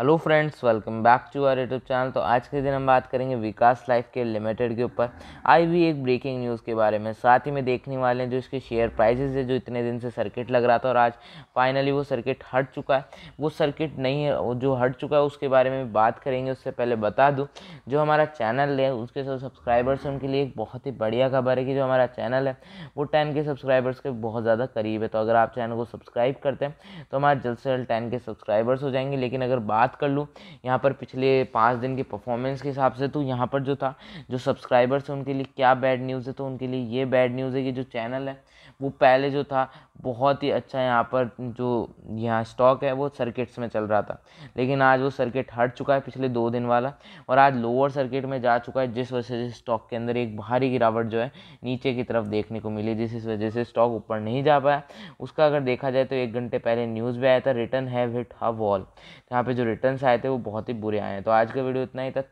hello friends welcome back to our YouTube channel तो आज के दिन हम बात करेंगे विकास लाइफ के लिमिटेड के ऊपर आई भी एक ब्रेकिंग न्यूज़ के बारे में साथ ही में देखने वाले हैं जो इसके शेयर प्राइजेज है जो इतने दिन से सर्किट लग रहा था और आज फाइनली वो सर्किट हट चुका है वो सर्किट नहीं है जो हट चुका है उसके बारे में बात करेंगे उससे पहले बता दूँ जो हमारा चैनल है उसके सब सब्सक्राइबर्स हैं उनके लिए एक बहुत ही बढ़िया खबर है कि जो हमारा चैनल है वो टेन के सब्सक्राइबर्स के बहुत ज़्यादा करीब है तो अगर आप चैनल को सब्सक्राइब करते हैं तो हमारे जल्द से जल्द टेन के सब्सक्राइबर्स हो जाएंगे लेकिन अगर बात बात कर लूँ यहाँ पर पिछले पाँच दिन के परफॉर्मेंस के हिसाब से तो यहाँ पर जो था जो सब्सक्राइबर्स हैं उनके लिए क्या बैड न्यूज़ है तो उनके लिए ये बैड न्यूज़ है कि जो चैनल है वो पहले जो था बहुत ही अच्छा यहाँ पर जो यहाँ स्टॉक है वो सर्किट्स में चल रहा था लेकिन आज वो सर्किट हट चुका है पिछले दो दिन वाला और आज लोअर सर्किट में जा चुका है जिस वजह से स्टॉक के अंदर एक भारी गिरावट जो है नीचे की तरफ देखने को मिली जिस वजह से स्टॉक ऊपर नहीं जा पाया उसका अगर देखा जाए तो एक घंटे पहले न्यूज़ भी आया था return have hit have wall यहाँ पर जो रिटर्न आए थे वो बहुत ही बुरे आए हैं तो आज का वीडियो इतना ही था